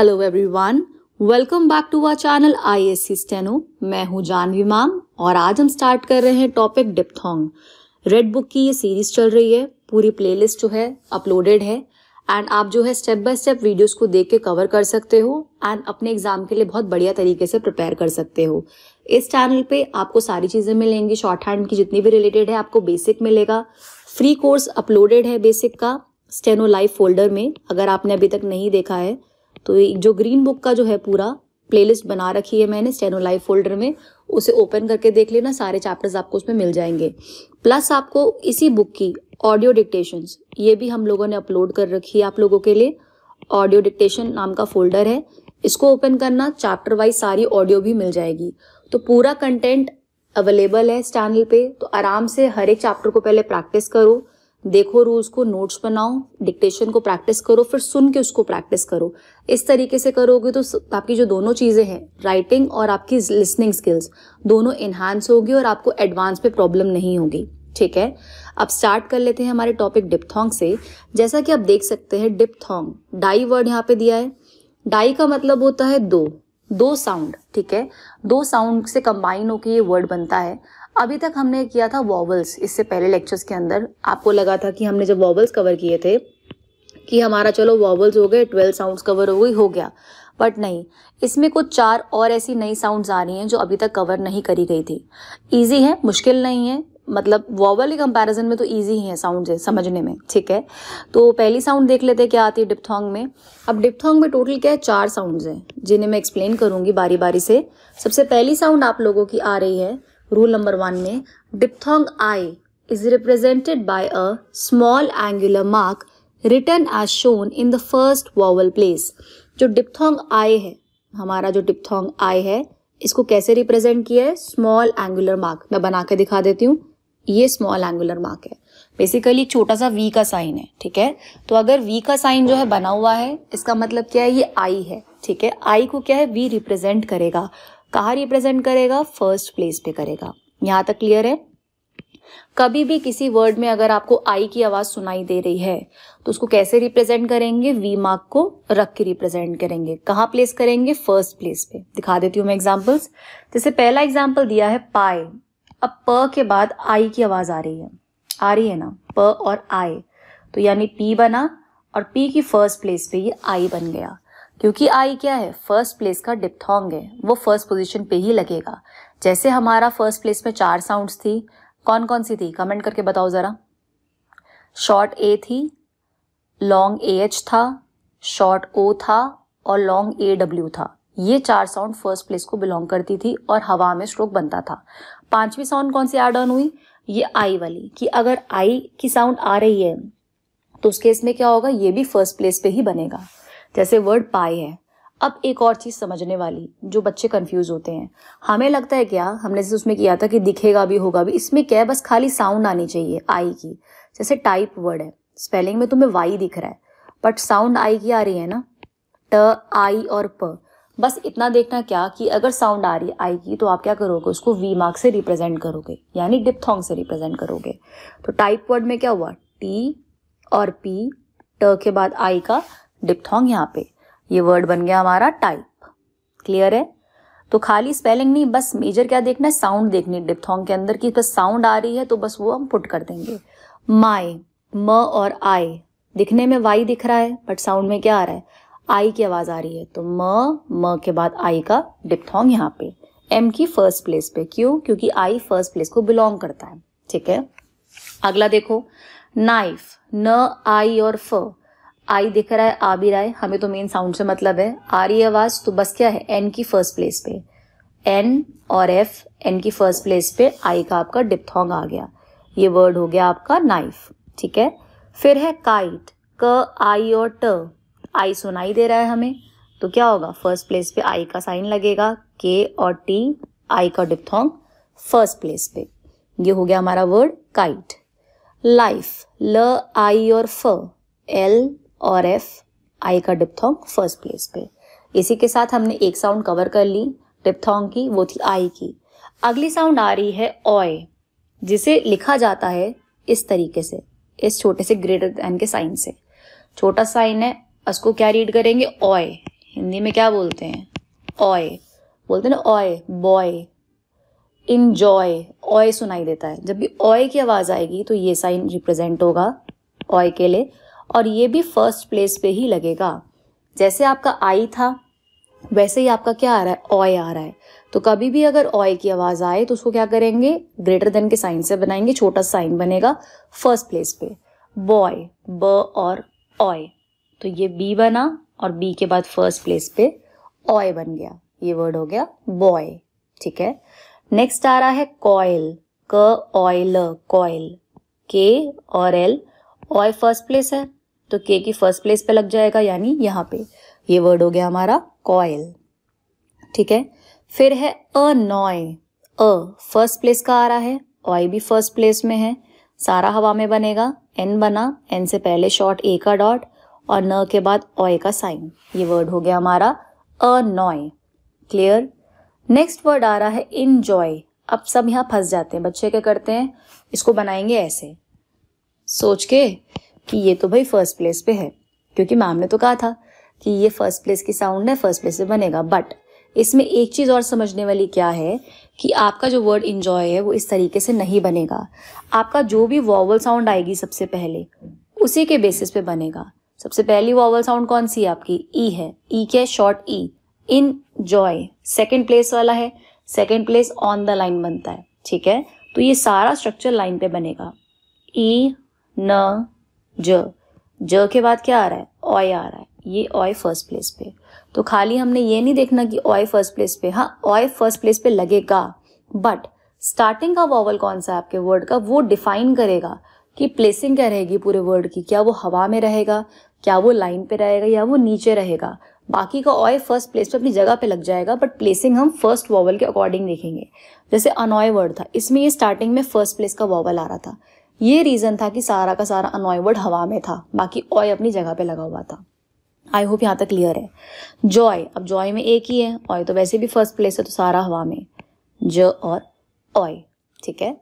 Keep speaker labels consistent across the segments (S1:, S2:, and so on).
S1: hello everyone welcome back to our channel I S C steno मैं हूं Janvi ma'am और आज हम स्टार्ट कर रहे हैं टॉपिक डिपथोंग रेड बुक की ये सीरीज चल रही है पूरी प्लेलिस्ट जो है अपलोडेड है एंड आप जो है स्टेप बाय स्टेप वीडियोस को देख के कवर कर सकते हो एंड अपने एग्जाम के लिए बहुत बढ़िया तरीके से प्रिपेयर कर सकते हो इस चैनल पे आपको सारी चीज़ें मिलेंगी शॉर्ट हैंड की जितनी भी रिलेटेड है आपको बेसिक मिलेगा फ्री कोर्स अपलोडेड है बेसिक का स्टेनो लाइव फोल्डर में अगर आपने अभी तक नहीं देखा है तो जो ग्रीन बुक का जो है पूरा प्लेलिस्ट बना रखी है मैंने स्टेनो लाइव फोल्डर में उसे ओपन करके देख लेना सारे चैप्टर्स आपको उसमें मिल जाएंगे प्लस आपको इसी बुक की ऑडियो डिक्टेशन ये भी हम लोगों ने अपलोड कर रखी है आप लोगों के लिए ऑडियो डिक्टेशन नाम का फोल्डर है इसको ओपन करना चैप्टर वाइज सारी ऑडियो भी मिल जाएगी तो पूरा कंटेंट अवेलेबल है इस चैनल पे तो आराम से हर एक चैप्टर को पहले प्रैक्टिस करो देखो रूल्स को नोट्स बनाओ डिक्टेशन को प्रैक्टिस करो फिर सुन के उसको प्रैक्टिस करो इस तरीके से करोगे तो आपकी जो दोनों चीज़ें हैं राइटिंग और आपकी लिसनिंग स्किल्स दोनों इन्हांस होगी और आपको एडवांस में प्रॉब्लम नहीं होगी ठीक है अब स्टार्ट कर लेते हैं हमारे टॉपिक डिपथोंग से जैसा कि आप देख सकते हैं डिपथोंग डाई वर्ड यहाँ पे दिया है डाई का मतलब होता है दो दो साउंड ठीक है दो साउंड से कंबाइन होकर ये वर्ड बनता है अभी तक हमने किया था वॉवल्स इससे पहले लेक्चर्स के अंदर आपको लगा था कि हमने जब वॉवल्स कवर किए थे कि हमारा चलो वॉवल्स हो गए ट्वेल्व साउंड्स कवर हो गई हो गया बट नहीं इसमें कुछ चार और ऐसी नई साउंड्स आ रही हैं जो अभी तक कवर नहीं करी गई थी ईजी है मुश्किल नहीं है मतलब वॉवल के कंपैरिजन में तो ईजी ही है साउंड है समझने में ठीक है तो पहली साउंड देख लेते हैं क्या आती है डिप्थोंग में अब डिपथोंग में टोटल क्या है चार साउंड्स हैं जिन्हें मैं एक्सप्लेन करूंगी बारी बारी से सबसे पहली साउंड आप लोगों की आ रही है रूल नंबर वन में diphthong I is represented by a small angular mark written as shown in the first vowel place जो डिप्थोंग आई है हमारा जो डिप्थोंग आई है इसको कैसे रिप्रेजेंट किया है स्मॉल एंगुलर मार्क मैं बना के दिखा देती हूँ ये स्मॉल एंगुलर मार्क है बेसिकली छोटा सा वी का साइन है ठीक है तो अगर वी का साइन जो है बना हुआ है इसका मतलब क्या है ये आई है ठीक है आई को क्या है वी रिप्रेजेंट करेगा कहाँ रिप्रेजेंट करेगा फर्स्ट प्लेस पे करेगा यहां तक क्लियर है कभी भी किसी वर्ड में अगर आपको आई की आवाज सुनाई दे रही है तो उसको कैसे रिप्रेजेंट करेंगे वी मार्क को रख के रिप्रेजेंट करेंगे कहाँ प्लेस करेंगे फर्स्ट प्लेस पे दिखा देती हूँ मैं एग्जाम्पल्स जैसे पहला एग्जाम्पल दिया है पाए अब प के बाद आई की आवाज आ रही है आ रही है ना प और आई तो यानी पी बना और पी की फर्स्ट प्लेस पे ये आई बन गया क्योंकि आई क्या है फर्स्ट प्लेस का डिप्थोंग है वो फर्स्ट पोजिशन पे ही लगेगा जैसे हमारा फर्स्ट प्लेस में चार साउंड थी कौन कौन सी थी कमेंट करके बताओ ज़रा शॉर्ट ए थी लॉन्ग ए एच था शॉर्ट ओ था और लॉन्ग ए डब्ल्यू था ये चार साउंड फर्स्ट प्लेस को बिलोंग करती थी और हवा में स्ट्रोक बनता था पांचवी साउंड कौन सी एड ऑन हुई ये आई वाली कि अगर आई की साउंड आ रही है तो उस केस में क्या होगा ये भी फर्स्ट प्लेस पे ही बनेगा जैसे वर्ड पाए है अब एक और चीज़ समझने वाली जो बच्चे कंफ्यूज होते हैं हमें लगता है क्या हमने जैसे उसमें किया था कि दिखेगा भी होगा भी इसमें क्या है बस खाली साउंड आनी चाहिए आई की जैसे टाइप वर्ड है स्पेलिंग में तुम्हें वाई दिख रहा है बट साउंड आई की आ रही है ना ट आई और प बस इतना देखना क्या कि अगर साउंड आ रही है आई की तो आप क्या करोगे उसको वी मार्क से रिप्रेजेंट करोगे यानी डिपथोंग से रिप्रेजेंट करोगे तो टाइप वर्ड में क्या हुआ टी और पी ट के बाद आई का डिप्थोंग यहाँ पे ये वर्ड बन गया हमारा टाइप क्लियर है तो खाली स्पेलिंग नहीं बस मेजर क्या देखना है साउंड देखनी डिप्थोंग के अंदर की बस साउंड आ रही है तो बस वो हम पुट कर देंगे माए म और आय दिखने में वाई दिख रहा है बट साउंड में क्या आ रहा है आई की आवाज आ रही है तो म म के बाद आई का डिप्थोंग यहाँ पे एम की फर्स्ट प्लेस पे क्यों क्योंकि आई फर्स्ट प्लेस को बिलोंग करता है ठीक है अगला देखो नाइफ न आई और फ आई दिख रहा है आ भी रहा है हमें तो मेन साउंड से मतलब है आ रही आवाज़ तो बस क्या है एन की फर्स्ट प्लेस पे एन और एफ एन की फर्स्ट प्लेस पे आई का आपका डिप्थोंग आ गया ये वर्ड हो गया आपका नाइफ ठीक है फिर है काइट क आई और ट आई सुनाई दे रहा है हमें तो क्या होगा फर्स्ट प्लेस पे आई का साइन लगेगा के और टी आई का डिप्थोंग फर्स्ट प्लेस पे ये हो गया हमारा वर्ड काइट लाइफ ल आई और फ एल और एफ आई का डिप्थोंग फर्स्ट प्लेस पे इसी के साथ हमने एक साउंड कवर कर ली डिपथोंग की वो थी आई की अगली साउंड आ रही है ऑय जिसे लिखा जाता है इस तरीके से इस छोटे से ग्रेटर दैन के साइन से छोटा साइन है उसको क्या रीड करेंगे ऑय हिंदी में क्या बोलते हैं ऑय बोलते हैं ना ऑय बॉय इन्जॉय ऑय सुनाई देता है जब भी ऑय की आवाज़ आएगी तो ये साइन रिप्रेजेंट होगा ऑय के लिए और ये भी फर्स्ट प्लेस पे ही लगेगा जैसे आपका आई था वैसे ही आपका क्या आ रहा है ऑय आ रहा है तो कभी भी अगर ऑय की आवाज़ आए तो उसको क्या करेंगे ग्रेटर देन के साइन से बनाएंगे छोटा साइन बनेगा फर्स्ट प्लेस पे बॉय ब और ऑय तो ये बी बना और बी के बाद फर्स्ट प्लेस पे ऑय बन गया ये वर्ड हो गया बॉय ठीक है नेक्स्ट आ रहा है कॉयल क ऑयल कॉयल के और एल ऑय फर्स्ट प्लेस है तो के की फर्स्ट प्लेस पे लग जाएगा यानी यहाँ पे ये वर्ड हो गया हमारा कॉयल ठीक है फिर है नॉय अ फर्स्ट प्लेस का आ रहा है ऑय भी फर्स्ट प्लेस में है सारा हवा में बनेगा एन बना एन से पहले शॉर्ट ए का डॉट और न के बाद ऑय का साइन ये वर्ड हो गया हमारा नॉय क्लियर नेक्स्ट वर्ड आ रहा है जॉय अब सब यहाँ फंस जाते हैं बच्चे क्या करते हैं इसको बनाएंगे ऐसे सोच के कि ये तो भाई फर्स्ट प्लेस पे है क्योंकि मैम ने तो कहा था कि ये फर्स्ट प्लेस की साउंड है फर्स्ट प्लेस पे बनेगा बट इसमें एक चीज़ और समझने वाली क्या है कि आपका जो वर्ड इन्जॉय है वो इस तरीके से नहीं बनेगा आपका जो भी वॉवल साउंड आएगी सबसे पहले उसी के बेसिस पे बनेगा सबसे पहली वॉवल साउंड कौन सी है आपकी ई e है ई e क्या है short E in joy second place वाला है second place on the line बनता है ठीक है तो ये सारा स्ट्रक्चर लाइन पे बनेगा ई e, न ज ज के बाद क्या आ रहा है ऑय आ रहा है ये ऑय फर्स्ट प्लेस पे तो खाली हमने ये नहीं देखना कि ऑय फर्स्ट प्लेस पे हाँ ऑय फर्स्ट प्लेस पे लगेगा बट स्टार्टिंग का वॉवल कौन सा है आपके वर्ड का वो डिफाइन करेगा कि प्लेसिंग क्या रहेगी पूरे वर्ड की क्या वो हवा में रहेगा क्या वो लाइन पे रहेगा या वो नीचे रहेगा बाकी का ऑय फर्स्ट प्लेस पे अपनी जगह पे लग जाएगा बट प्लेसिंग हम फर्स्ट वॉवल के अकॉर्डिंग देखेंगे जैसे अनॉय वर्ड था इसमें ये स्टार्टिंग में फर्स्ट प्लेस का वॉवल आ रहा था ये रीज़न था कि सारा का सारा अनॉयवर्ड हवा में था बाकी ऑय अपनी जगह पे लगा हुआ था आई होप यहाँ तक क्लियर है जॉय अब जॉय में एक ही है ऑय तो वैसे भी फर्स्ट प्लेस है तो सारा हवा में ज और ऑय ठीक है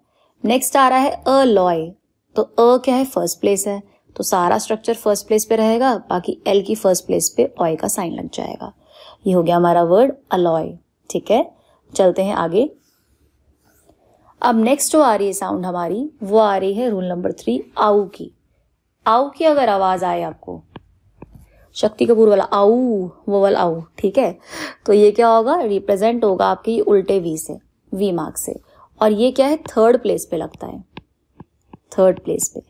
S1: नेक्स्ट आ रहा है अ लॉय तो अ क्या है फर्स्ट प्लेस है तो सारा स्ट्रक्चर फर्स्ट प्लेस पे रहेगा बाकी एल की फर्स्ट प्लेस पे ऑय का साइन लग जाएगा ये हो गया हमारा वर्ड अलॉय ठीक है चलते हैं आगे अब नेक्स्ट जो आ रही है साउंड हमारी वो आ रही है रूल नंबर थ्री आऊ की आऊ की अगर आवाज़ आए आपको शक्ति कपूर वाला आऊ वो वाला आऊ ठीक है तो ये क्या होगा रिप्रेजेंट होगा आपके उल्टे वी से वी मार्क से और ये क्या है थर्ड प्लेस पे लगता है थर्ड प्लेस पे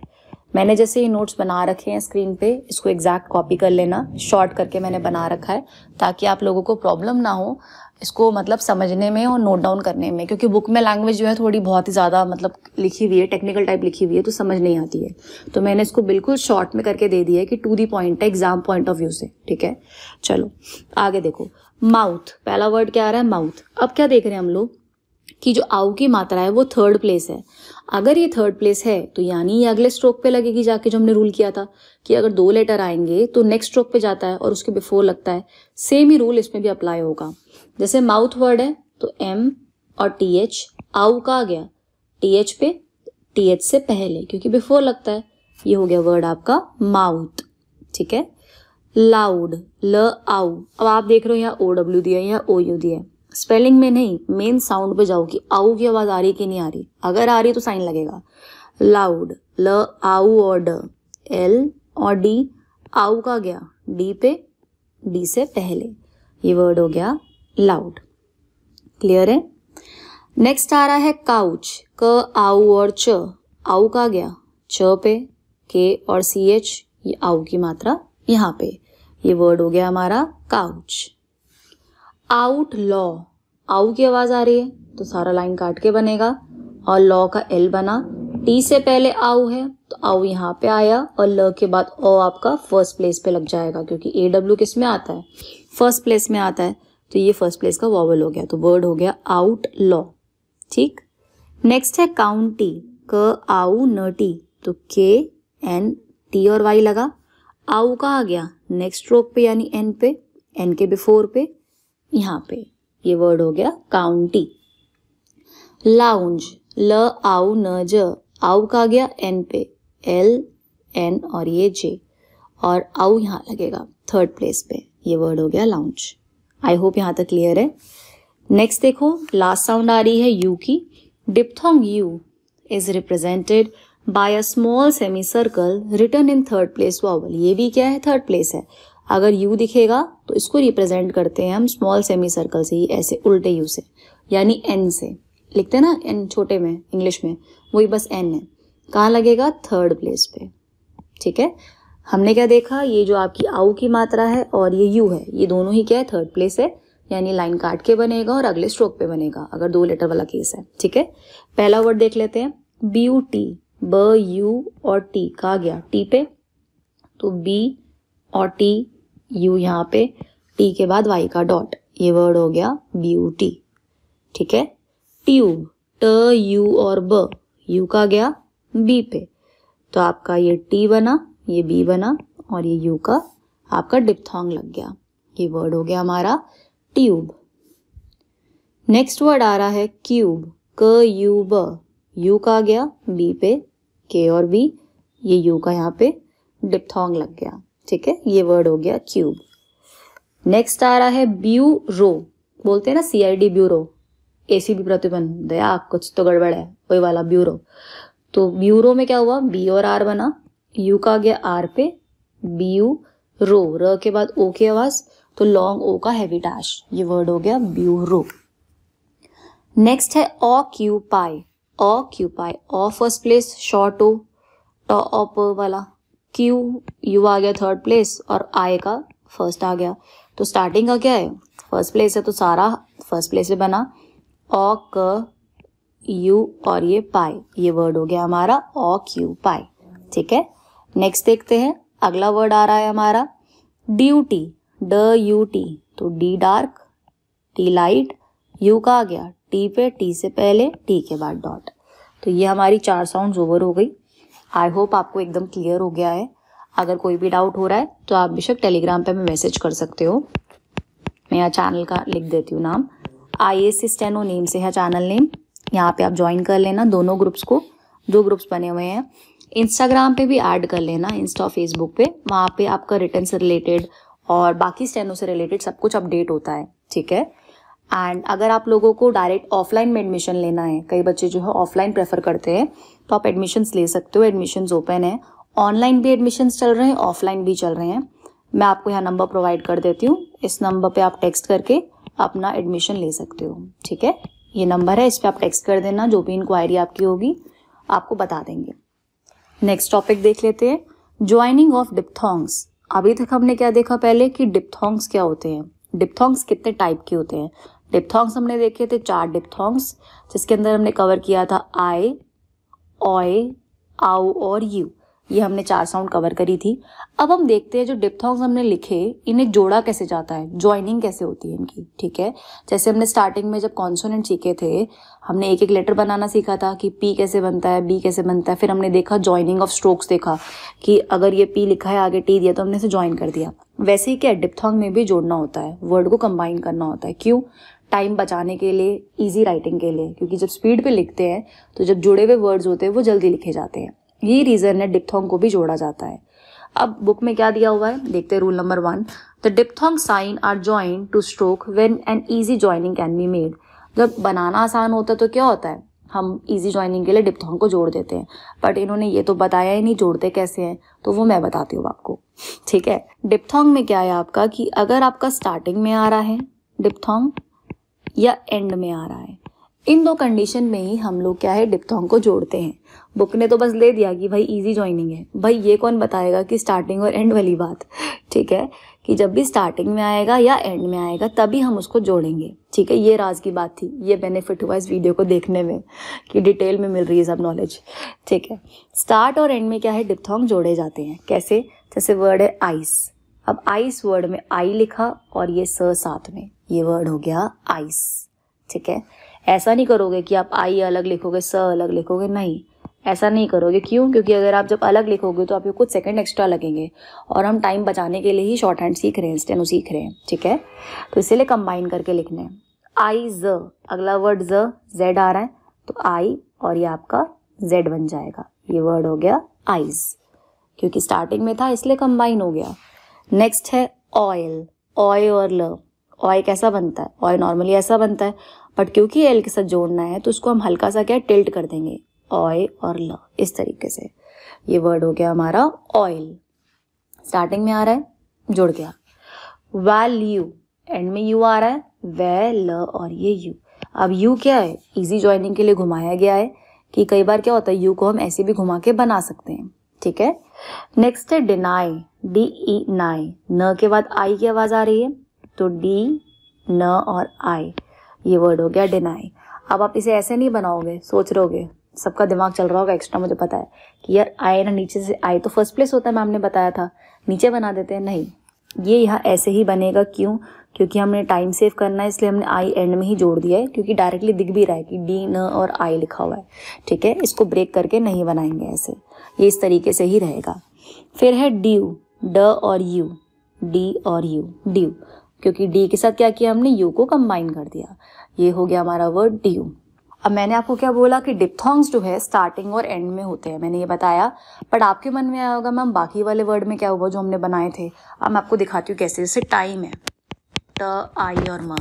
S1: मैंने जैसे ये नोट्स बना रखे हैं स्क्रीन पे इसको एग्जैक्ट कॉपी कर लेना शॉर्ट करके मैंने बना रखा है ताकि आप लोगों को प्रॉब्लम ना हो इसको मतलब समझने में और नोट डाउन करने में क्योंकि बुक में लैंग्वेज जो है थोड़ी बहुत ही ज़्यादा मतलब लिखी हुई है टेक्निकल टाइप लिखी हुई है तो समझ नहीं आती है तो मैंने इसको बिल्कुल शॉर्ट में करके दे दिया है कि टू दी पॉइंट है एग्जाम पॉइंट ऑफ व्यू से ठीक है चलो आगे देखो माउथ पहला वर्ड क्या आ रहा है माउथ अब क्या देख रहे हैं हम लोग कि जो आउ की मात्रा है वो थर्ड प्लेस है अगर ये थर्ड प्लेस है तो यानी ये अगले स्ट्रोक पे लगेगी जाके जो हमने रूल किया था कि अगर दो लेटर आएंगे तो नेक्स्ट स्ट्रोक पे जाता है और उसके बिफोर लगता है सेम ही रूल इसमें भी अप्लाई होगा जैसे माउथ वर्ड है तो एम और टी एच आउ का आ गया टी एच पे टी एच से पहले क्योंकि बिफोर लगता है ये हो गया वर्ड आपका माउथ ठीक है लाउड ल आउ अब आप देख रहे हो यहाँ ओ डब्ल्यू दिया यहाँ ओ यू दिया स्पेलिंग में नहीं मेन साउंड पे जाओ कि आउ की आवाज़ आ रही कि नहीं आ रही अगर आ रही तो साइन लगेगा लाउड ल आउ और ड एल और डी आउ का गया डी पे डी से पहले ये वर्ड हो गया लाउड क्लियर है नेक्स्ट आ रहा है काउच क आऊ और च आऊ का गया च पे के और सी एच ये आऊ की मात्रा यहां पे ये वर्ड हो गया हमारा काउच आउट लॉ आऊ की आवाज आ रही है तो सारा लाइन काट के बनेगा और लॉ का एल बना टी से पहले आऊ है तो आऊ यहां पे आया और ल के बाद ओ आपका फर्स्ट प्लेस पे लग जाएगा क्योंकि ए डब्ल्यू किस में आता है फर्स्ट प्लेस में आता है तो ये फर्स्ट प्लेस का वॉवल हो गया तो वर्ड हो गया आउट लॉ ठीक नेक्स्ट है काउंटी क आउ न टी तो के एन टी और वाई लगा आउ का आ गया नेक्स्ट स्ट्रोक पे यानी एन पे एन के बिफोर पे यहाँ पे ये वर्ड हो गया काउंटी लाउंज ल आउ न ज आउ का आ गया एन पे एल एन और ये जे और आउ यहाँ लगेगा थर्ड प्लेस पे ये वर्ड हो गया लाउंज आई होप यहाँ तक क्लियर है नेक्स्ट देखो लास्ट साउंड आ रही है यू की diphthong U is represented by a small semi circle written in third place vowel ये भी क्या है थर्ड प्लेस है अगर यू दिखेगा तो इसको रिप्रेजेंट करते हैं हम स्मॉल सेमी सर्कल से ही ऐसे उल्टे यू से यानी एन से लिखते हैं ना एन छोटे में इंग्लिश में वही बस एन है कहाँ लगेगा थर्ड प्लेस पे ठीक है हमने क्या देखा ये जो आपकी आऊ की मात्रा है और ये यू है ये दोनों ही क्या है थर्ड प्लेस है यानी लाइन काट के बनेगा और अगले स्ट्रोक पे बनेगा अगर दो लेटर वाला केस है ठीक है पहला वर्ड देख लेते हैं B U T B U और टी कहा गया टी पे तो बी और टी यू यहाँ पे टी के बाद वाई का डॉट ये वर्ड हो गया बी यू टी ठीक है ट्यूब ट यू और ब यू का गया बी पे तो आपका ये टी बना ये बी बना और ये यू का आपका डिप्थोंग लग गया ये वर्ड हो गया हमारा ट्यूब नेक्स्ट वर्ड आ रहा है क्यूब क यू ब यू का गया बी पे के और बी ये यू का यहाँ पे डिपथोंग लग गया ठीक है ये वर्ड हो गया क्यूब नेक्स्ट आ रहा है ब्यूरो बोलते हैं ना C I D bureau A C B प्रतिबंध दया कुछ तो गड़बड़ है वही वाला ब्यूरो तो ब्यूरो में क्या हुआ बी और आर बना यू का आ गया आर पे बी यू रो र के बाद ओ की आवाज तो लॉन्ग ओ का हैवी डैश ये वर्ड हो गया ब्यू रो नेक्स्ट है ऑक्यूपाई ऑक्यूपाई ऑ फर्स्ट प्लेस शॉर्ट ओ टॉ ऑप वाला क्यू यू आ गया थर्ड प्लेस और आई का फर्स्ट आ गया तो स्टार्टिंग का क्या है फर्स्ट प्लेस है तो सारा फर्स्ट प्लेस में बना ओ क यू और ये पाई ये वर्ड हो गया हमारा पाई ठीक है नेक्स्ट देखते हैं अगला वर्ड आ रहा है हमारा ड्यूटी ड यू टी तो D dark T light U का आ गया टी पे टी से पहले टी के बाद डॉट तो ये हमारी चार साउंड ओवर हो गई आई होप आपको एकदम क्लियर हो गया है अगर कोई भी डाउट हो रहा है तो आप बेशक टेलीग्राम पे हमें मैसेज कर सकते हो मैं यहाँ चैनल का लिख देती हूँ नाम आई एस स्टेनो नेम से है चैनल नेम यहाँ पे आप ज्वाइन कर लेना दोनों ग्रुप्स को दो ग्रुप्स बने हुए हैं इंस्टाग्राम पे भी ऐड कर लेना इंस्टा फेसबुक पे वहाँ पे आपका रिटर्न से रिलेटेड और बाकी स्टैंडों से रिलेटेड सब कुछ अपडेट होता है ठीक है एंड अगर आप लोगों को डायरेक्ट ऑफलाइन में एडमिशन लेना है कई बच्चे जो है ऑफलाइन प्रेफर करते हैं तो आप एडमिशन्स ले सकते हो एडमिशन्स ओपन है ऑनलाइन भी एडमिशन्स चल रहे हैं ऑफलाइन भी चल रहे हैं मैं आपको यहाँ नंबर प्रोवाइड कर देती हूँ इस नंबर पे आप टेक्स्ट करके अपना एडमिशन ले सकते हो ठीक है ये नंबर है इस पर आप टेक्स्ट कर देना जो भी इंक्वायरी आपकी होगी आपको बता देंगे नेक्स्ट टॉपिक देख लेते हैं ज्वाइनिंग ऑफ डिप्थोंग्स अभी तक हमने क्या देखा पहले कि डिप्थोंग्स क्या होते हैं डिप्थोंग्स कितने टाइप के होते हैं डिप्थोंग्स हमने देखे थे चार डिप्थोंग्स जिसके अंदर हमने कवर किया था आई ऑय आओ और यू ये हमने चार साउंड कवर करी थी अब हम देखते हैं जो डिप्थोंग्स हमने लिखे इन्हें जोड़ा कैसे जाता है ज्वाइनिंग कैसे होती है इनकी ठीक है जैसे हमने स्टार्टिंग में जब कॉन्सोनेंट सीखे थे हमने एक एक लेटर बनाना सीखा था कि पी कैसे बनता है बी कैसे बनता है फिर हमने देखा ज्वाइनिंग ऑफ स्ट्रोक्स देखा कि अगर ये पी लिखा है आगे टी दिया तो हमने इसे ज्वाइन कर दिया वैसे ही क्या डिपथोंग में भी जोड़ना होता है वर्ड को कंबाइन करना होता है क्यों टाइम बचाने के लिए इजी राइटिंग के लिए क्योंकि जब स्पीड पे लिखते हैं तो जब जुड़े हुए वर्ड्स होते हैं वो जल्दी लिखे जाते हैं यही रीज़न है डिप्थोंग को भी जोड़ा जाता है अब बुक में क्या दिया हुआ है देखते हैं rule number one the diphthong sign are join to stroke when an easy joining can be made जब बनाना आसान होता है तो क्या होता है हम इजी ज्वाइनिंग के लिए डिप्थोंग को जोड़ देते हैं बट इन्होंने ये तो बताया ही नहीं जोड़ते कैसे हैं तो वो मैं बताती हूँ आपको ठीक है डिप्थोंग में क्या है आपका कि अगर आपका स्टार्टिंग में आ रहा है डिप्थोंग या एंड में आ रहा है इन दो कंडीशन में ही हम लोग क्या है डिप्थोंग को जोड़ते हैं बुक ने तो बस ले दिया कि भाई इजी ज्वाइनिंग है भाई ये कौन बताएगा कि स्टार्टिंग और एंड वाली बात ठीक है कि जब भी स्टार्टिंग में आएगा या एंड में आएगा तभी हम उसको जोड़ेंगे ठीक है ये राज की बात थी ये बेनिफिट हुआ इस वीडियो को देखने में कि डिटेल में मिल रही है सब नॉलेज ठीक है स्टार्ट और एंड में क्या है डिप्थोंग जोड़े जाते हैं कैसे जैसे वर्ड है आइस अब आइस वर्ड में आई लिखा और ये स साथ में ये वर्ड हो गया आइस ठीक है ऐसा नहीं करोगे कि आप आई अलग लिखोगे स अलग लिखोगे नहीं ऐसा नहीं करोगे क्यों क्योंकि अगर आप जब अलग लिखोगे तो आपको कुछ सेकंड एक्स्ट्रा लगेंगे और हम टाइम बचाने के लिए ही शॉर्ट हैंड सीख रहे हैं स्टेनो सीख रहे हैं ठीक है तो इसीलिए कंबाइन करके लिखने आई ज अगला वर्ड ज जेड आ रहा है तो आई और ये आपका जेड बन जाएगा ये वर्ड हो गया आईज क्योंकि स्टार्टिंग में था इसलिए कंबाइन हो गया नेक्स्ट है ऑयल ऑय और ल ऑय कैसा बनता है ऑय नॉर्मली ऐसा बनता है बट क्योंकि एल के साथ जोड़ना है तो उसको हम हल्का सा क्या टिल्ट कर देंगे ऑय और ल इस तरीके से ये वर्ड हो गया हमारा ऑयल स्टार्टिंग में आ रहा है जुड़ गया वैल्यू एंड में यू आ रहा है वे ल और ये यू अब यू क्या है इजी ज्वाइनिंग के लिए घुमाया गया है कि कई बार क्या होता है यू को हम ऐसे भी घुमा के बना सकते हैं ठीक है नेक्स्ट है डिनाई डी ई नाई न के बाद आई की आवाज आ रही है तो डी न और आई ये वर्ड हो गया डिनाई अब आप इसे ऐसे नहीं बनाओगे सोच रहोगे सबका दिमाग चल रहा होगा एक्स्ट्रा मुझे पता है कि यार आए ना नीचे से आए तो फर्स्ट प्लेस होता है मैम ने बताया था नीचे बना देते हैं नहीं ये यहाँ ऐसे ही बनेगा क्यों क्योंकि हमने टाइम सेव करना है इसलिए हमने आई एंड में ही जोड़ दिया है क्योंकि डायरेक्टली दिख भी रहा है कि डी न और आई लिखा हुआ है ठीक है इसको ब्रेक करके नहीं बनाएंगे ऐसे ये इस तरीके से ही रहेगा फिर है ड्यू ड और यू डी और यू ड्यू क्योंकि डी के साथ क्या किया हमने यू को कंबाइन कर दिया ये हो गया हमारा वर्ड डी अब मैंने आपको क्या बोला कि डिपथोंग्स जो है स्टार्टिंग और एंड में होते हैं मैंने ये बताया बट आपके मन में आया होगा मैम बाकी वाले वर्ड में क्या हुआ जो हमने बनाए थे अब मैं आपको दिखाती हूँ कैसे जैसे टाइम है ट आई और म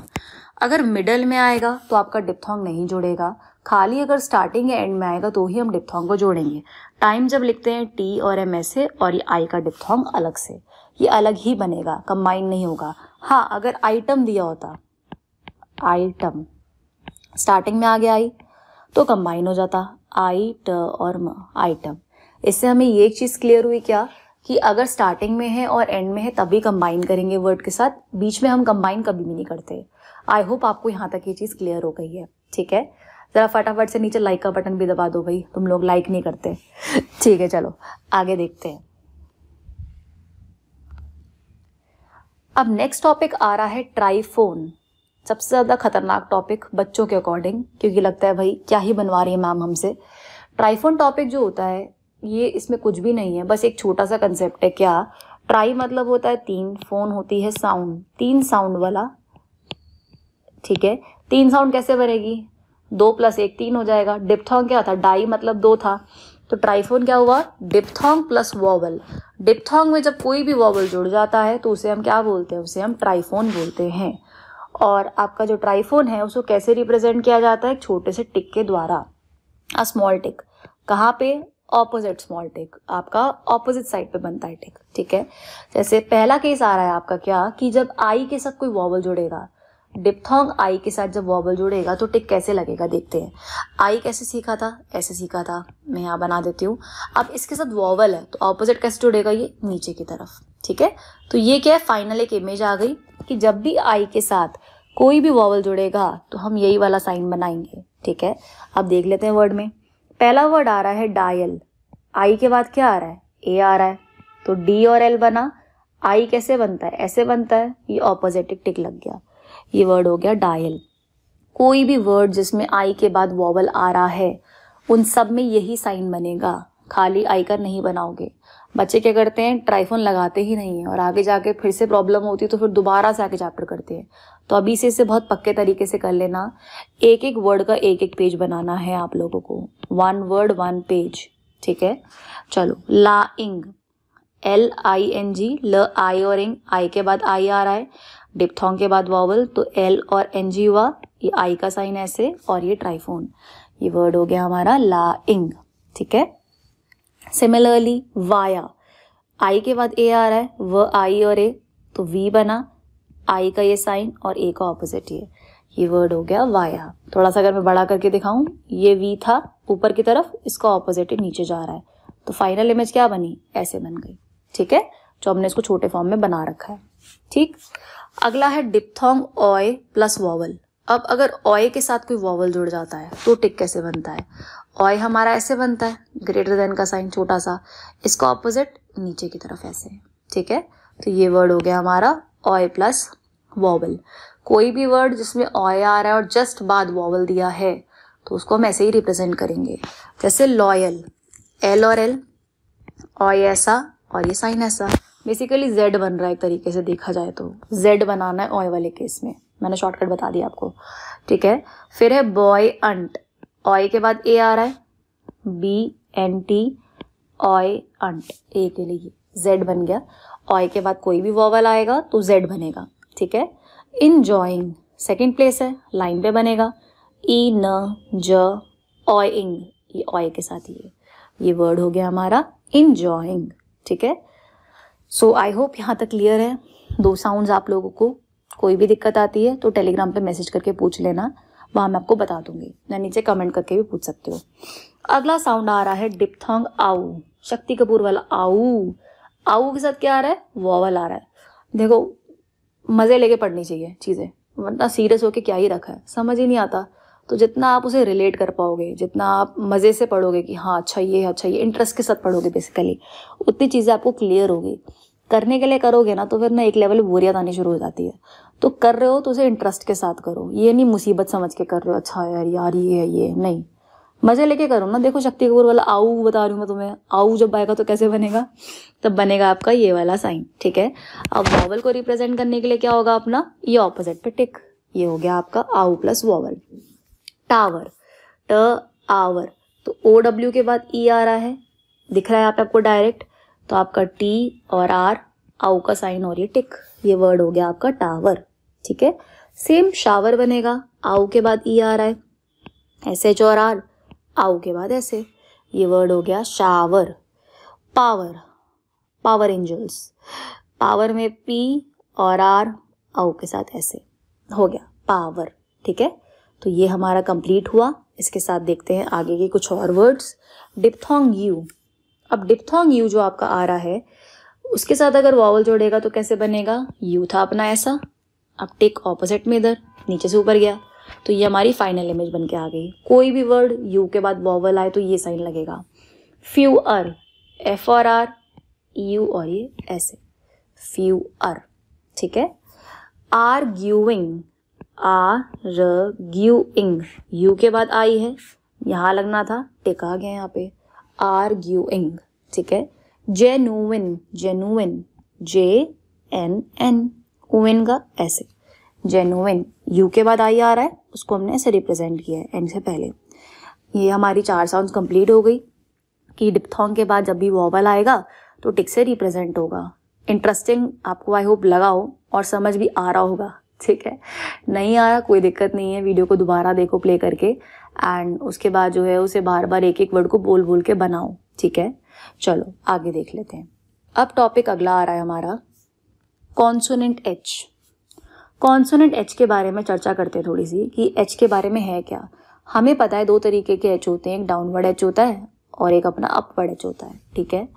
S1: अगर मिडल में आएगा तो आपका डिपथोंग नहीं जुड़ेगा खाली अगर स्टार्टिंग या एंड में आएगा तो ही हम डिप्थोंग को जोड़ेंगे टाइम जब लिखते हैं टी और एम एस से और ये आई का डिप्थोंग अलग से ये अलग ही बनेगा कंबाइन नहीं होगा हाँ अगर आइटम दिया होता आई टम स्टार्टिंग में आगे आई तो कंबाइन हो जाता आई ट और म आइटम इससे हमें ये एक चीज़ क्लियर हुई क्या कि अगर स्टार्टिंग में है और एंड में है तभी कंबाइन करेंगे वर्ड के साथ बीच में हम कंबाइन कभी भी नहीं करते आई होप आपको यहाँ तक ये चीज़ क्लियर हो गई है ठीक है ज़रा फटाफट से नीचे लाइक का बटन भी दबा दो भाई तुम लोग लाइक नहीं करते ठीक है चलो आगे देखते हैं अब नेक्स्ट टॉपिक आ रहा है ट्राईफोन सबसे ज़्यादा खतरनाक टॉपिक बच्चों के अकॉर्डिंग क्योंकि लगता है भाई क्या ही बनवा रही है मैम हमसे ट्राइफोन टॉपिक जो होता है ये इसमें कुछ भी नहीं है बस एक छोटा सा कंसेप्ट है क्या ट्राई मतलब होता है तीन फोन होती है साउंड तीन साउंड वाला ठीक है तीन साउंड कैसे बनेगी दो प्लस एक तीन हो जाएगा डिप्थोंग क्या था डाई मतलब दो था तो ट्राइफोन क्या हुआ डिपथोंग प्लस वॉवल डिपथोंग में जब कोई भी वॉवल जुड़ जाता है तो उसे हम क्या बोलते हैं उसे हम ट्राइफोन बोलते हैं और आपका जो ट्राइफोन है उसको कैसे रिप्रेजेंट किया जाता है एक छोटे से टिक के द्वारा अ स्मॉल टिक कहाँ पे ऑपोजिट स्मॉल टिक आपका ऑपोजिट साइड पे बनता है टिक ठीक है जैसे पहला केस आ रहा है आपका क्या कि जब आई के साथ कोई वॉबल जुड़ेगा डिप्थोंग आई के साथ जब वॉबल जुड़ेगा तो टिक कैसे लगेगा देखते हैं आई कैसे सीखा था ऐसे सीखा था मैं यहाँ बना देती हूँ अब इसके साथ वॉवल है तो ऑपोजिट कैसे जुड़ेगा ये नीचे की तरफ ठीक है तो ये क्या है फाइनल एक इमेज आ गई कि जब भी आई के साथ कोई भी वॉवल जुड़ेगा तो हम यही वाला साइन बनाएंगे ठीक है अब देख लेते हैं वर्ड में पहला वर्ड आ रहा है डायल आई के बाद क्या आ रहा है ए आ रहा है तो डी और एल बना आई कैसे बनता है ऐसे बनता है ये ऑपोजिटिक टिक टिक लग गया ये वर्ड हो गया डायल कोई भी वर्ड जिसमें आई के बाद वॉवल आ रहा है उन सब में यही साइन बनेगा खाली आई का नहीं बनाओगे बच्चे क्या करते हैं ट्राइफोन लगाते ही नहीं है और आगे जाके फिर से प्रॉब्लम होती है तो फिर दोबारा से आके चैप्टर करते हैं तो अभी से इसे बहुत पक्के तरीके से कर लेना एक एक वर्ड का एक एक पेज बनाना है आप लोगों को वन वर्ड वन पेज ठीक है चलो ला इंग एल आई एन जी ल आई और इंग आई के बाद आई आ रहा है के बाद वॉवल तो एल और एन जी हुआ ये आई का साइन ऐसे और ये ट्राइफोन ये वर्ड हो गया हमारा ला इंग ठीक है सिमिलरली वाया आई के बाद ए आ रहा है व आई और ए तो वी बना आई का ये साइन और ए का ऑपोजिट ये ये वर्ड हो गया वाया थोड़ा सा अगर मैं बड़ा करके दिखाऊं ये वी था ऊपर की तरफ इसका ऑपोजिट नीचे जा रहा है तो फाइनल इमेज क्या बनी ऐसे बन गई ठीक है जो हमने इसको छोटे फॉर्म में बना रखा है ठीक अगला है डिपथोंग ऑय प्लस वॉवल अब अगर ऑय के साथ कोई वॉवल जुड़ जाता है तो टिक कैसे बनता है ऑय हमारा ऐसे बनता है ग्रेटर देन का साइन छोटा सा इसका ऑपोजिट नीचे की तरफ ऐसे है ठीक है तो ये वर्ड हो गया हमारा ऑय प्लस वॉवल कोई भी वर्ड जिसमें ऑय आ रहा है और जस्ट बाद वॉवल दिया है तो उसको हम ऐसे ही रिप्रेजेंट करेंगे जैसे लॉयल एल और एल ऑय ऐसा और ये साइन ऐसा बेसिकली जेड बन रहा है एक तरीके से देखा जाए तो जेड बनाना है ऑय वाले केस में मैंने शॉर्टकट बता दिया आपको ठीक है फिर है बॉय अंट ऑय के बाद ए आ रहा है बी एन टी ऑय अंट ए के लिए जेड बन गया ऑय के बाद कोई भी वॉवल आएगा तो जेड बनेगा ठीक है इन जॉइंग सेकेंड प्लेस है लाइन पे बनेगा ई न ज ऑय इंग ये ऑय के साथ ही ये वर्ड हो गया हमारा इन जॉइंग ठीक है सो आई होप यहाँ तक क्लियर है दो साउंड्स आप लोगों को कोई भी दिक्कत आती है तो टेलीग्राम पे मैसेज करके पूछ लेना वहां मैं आपको बता दूंगी या नीचे कमेंट करके भी पूछ सकते हो अगला साउंड आ रहा है डिपथोंग आऊ शक्ति कपूर वाला आऊ आऊ के साथ क्या आ रहा है वॉवल आ रहा है देखो मज़े लेके पढ़नी चाहिए चीज़ें वरना सीरियस होके क्या ही रखा है समझ ही नहीं आता तो जितना आप उसे रिलेट कर पाओगे जितना आप मज़े से पढ़ोगे कि हाँ अच्छा ये अच्छा ये इंटरेस्ट के साथ पढ़ोगे बेसिकली उतनी चीज़ें आपको क्लियर होगी करने के लिए करोगे ना तो फिर ना एक लेवल बोरियत आनी शुरू हो जाती है तो कर रहे हो तो उसे इंटरेस्ट के साथ करो ये नहीं मुसीबत समझ के कर रहे हो अच्छा यार यार ये है ये नहीं मज़े लेके करो ना देखो शक्ति कपूर वाला आऊ बता रही हूँ मैं तुम्हें आऊ जब आएगा तो कैसे बनेगा तब बनेगा आपका ये वाला साइन ठीक है अब वॉवल को रिप्रेजेंट करने के लिए क्या होगा अपना ये ऑपोजिट पे टिक ये हो गया आपका ow plus vowel tower T hour तो ओ डब्ल्यू के बाद ई e आ रहा है दिख रहा है आपको डायरेक्ट तो आपका टी और आर आउ का साइन और ये टिक ये वर्ड हो गया आपका टावर ठीक है सेम शावर बनेगा आउ के बाद E R I S H और आर आउ के बाद ऐसे ये वर्ड हो गया shower power power angels power में पी और आर आउ के साथ ऐसे हो गया पावर ठीक है तो ये हमारा कंप्लीट हुआ इसके साथ देखते हैं आगे के कुछ और वर्ड्स डिपथोंग यू अब डिपथोंग यू जो आपका आ रहा है उसके साथ अगर वॉवल जोड़ेगा तो कैसे बनेगा यू था अपना ऐसा अब टिक ऑपोजिट में इधर नीचे से ऊपर गया तो ये हमारी फाइनल इमेज बन के आ गई कोई भी वर्ड यू के बाद वॉवल आए तो ये साइन लगेगा फ्यू आर एफ और आर यू और ये ऐसे फ्यू आर ठीक है arguing arguing U के बाद आई है यहाँ लगना था टिक आ गया यहाँ पे आर्ग्यूइंग ठीक है genuine genuine J N N ओविन का ऐसे जेनुइन यू के बाद आई आ रहा है उसको हमने ऐसे रिप्रेजेंट किया है एन से पहले ये हमारी चार साउंड कंप्लीट हो गई कि डिपथोंग के बाद जब भी वॉबल आएगा तो टिक से रिप्रेजेंट होगा इंटरेस्टिंग आपको आई होप लगा हो और समझ भी आ रहा होगा ठीक है नहीं आया कोई दिक्कत नहीं है वीडियो को दोबारा देखो प्ले करके एंड उसके बाद जो है उसे बार बार एक एक वर्ड को बोल बोल के बनाओ ठीक है चलो आगे देख लेते हैं अब टॉपिक अगला आ रहा है हमारा कॉन्सोनेंट एच कॉन्सोनेंट एच के बारे में चर्चा करते हैं थोड़ी सी कि एच के बारे में है क्या हमें पता है दो तरीके के एच होते हैं एक डाउनवर्ड एच होता है और एक अपना अपवर्ड एच होता है ठीक है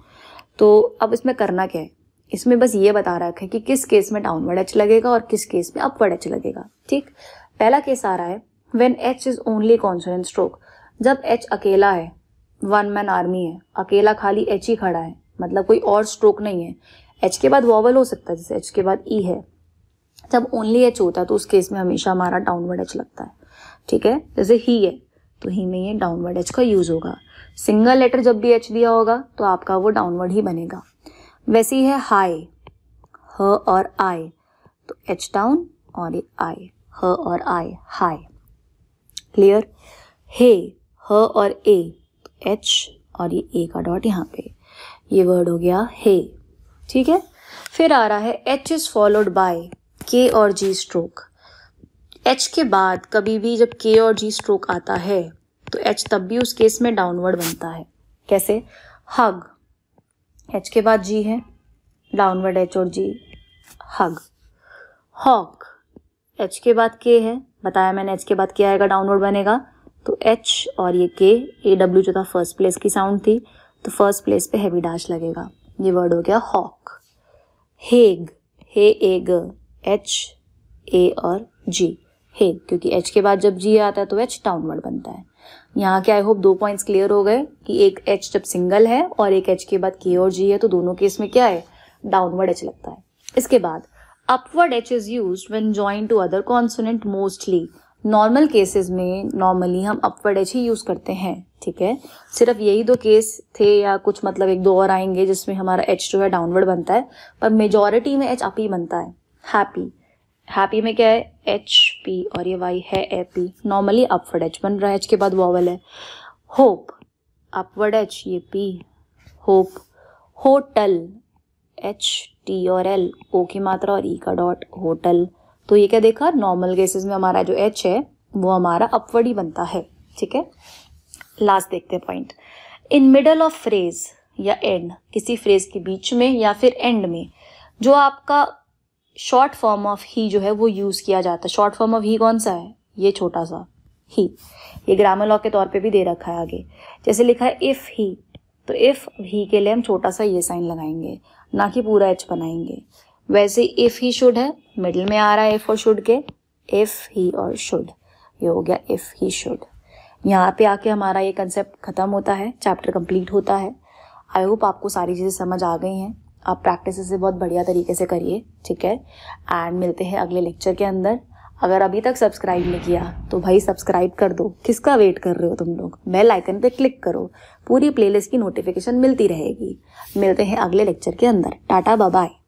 S1: तो अब इसमें करना क्या है इसमें बस ये बता रखा है कि किस केस में डाउनवर्ड एच लगेगा और किस केस में अपवर्ड एच लगेगा ठीक पहला केस आ रहा है when H is only consonant stroke जब एच अकेला है वन मैन आर्मी है अकेला खाली एच ही खड़ा है मतलब कोई और स्ट्रोक नहीं है एच के बाद वॉवल हो सकता है जैसे एच के बाद ई e है जब ओनली एच होता है तो उस केस में हमेशा हमारा डाउनवर्ड एच लगता है ठीक है जैसे ही है तो ही में ये डाउनवर्ड एच का यूज होगा सिंगल लेटर जब भी एच दिया होगा तो आपका वो डाउनवर्ड ही बनेगा वैसे ही है हाई ह और आई तो एच डाउन और आई ह और आई हाई क्लियर हे ह और ए एच और ये ए का डॉट यहाँ पे ये वर्ड हो गया हे ठीक है फिर आ रहा है एच इज़ फॉलोड बाय के और जी स्ट्रोक एच के बाद कभी भी जब के और जी स्ट्रोक आता है तो एच तब भी उस केस में डाउनवर्ड बनता है कैसे हग एच के बाद जी है डाउनवर्ड एच और जी हग हॉक एच के बाद के है बताया मैंने एच के बाद क्या आएगा डाउनवर्ड बनेगा तो एच और ये के ए डब्ल्यू जो था फर्स्ट प्लेस की साउंड थी तो फर्स्ट प्लेस पे हैवी डैश लगेगा ये वर्ड हो गया hawk hag hag H A और जी हेग क्योंकि एच के बाद जब जी आता है तो एच डाउनवर्ड बनता है यहाँ के आई होप दो पॉइंट्स क्लियर हो गए कि एक एच जब सिंगल है और एक एच के बाद के और जी है तो दोनों केस में क्या है डाउनवर्ड एच लगता है इसके बाद upward H is use when join to other consonant mostly normal cases में नॉर्मली हम अपवर्ड एच ही यूज़ करते हैं ठीक है सिर्फ यही दो केस थे या कुछ मतलब एक दो और आएंगे जिसमें हमारा एच जो है डाउनवर्ड बनता है पर मेजॉरिटी में एच अप ही बनता है हैप्पी हैप्पी में क्या है एच पी और ये वाई है A P normally upward H बन रहा है एच के बाद वॉवल है होप अपवर्ड एच ये P hope hotel H T और एल ओ की मात्रा और ई का डॉट होटल तो ये क्या देखा नॉर्मल गैसेस में हमारा जो एच है वो हमारा अपवर्ड ही बनता है ठीक है लास्ट देखते हैं point in middle of phrase या एंड किसी फ्रेज के बीच में या फिर एंड में जो आपका शॉर्ट फॉर्म ऑफ ही जो है वो यूज़ किया जाता है शॉर्ट फॉर्म ऑफ ही कौन सा है ये छोटा सा ही ये ग्रामर लॉ के तौर पे भी दे रखा है आगे जैसे लिखा है इफ़ ही तो इफ़ ही के लिए हम छोटा सा ये साइन लगाएंगे ना कि पूरा एच बनाएंगे वैसे इफ़ ही शुड है मिडिल में आ रहा है इफ़ और शुड के इफ़ ही और शुड ये हो गया इफ़ ही शुड यहाँ पे आके हमारा ये कंसेप्ट ख़त्म होता है चैप्टर कंप्लीट होता है आई होप आपको सारी चीज़ें समझ आ गई हैं आप प्रैक्टिस से बहुत बढ़िया तरीके से करिए ठीक है एंड मिलते हैं अगले लेक्चर के अंदर अगर अभी तक सब्सक्राइब नहीं किया तो भाई सब्सक्राइब कर दो किसका वेट कर रहे हो तुम लोग बेल आइकन पे क्लिक करो पूरी प्लेलिस्ट की नोटिफिकेशन मिलती रहेगी मिलते हैं अगले लेक्चर के अंदर टाटा बाय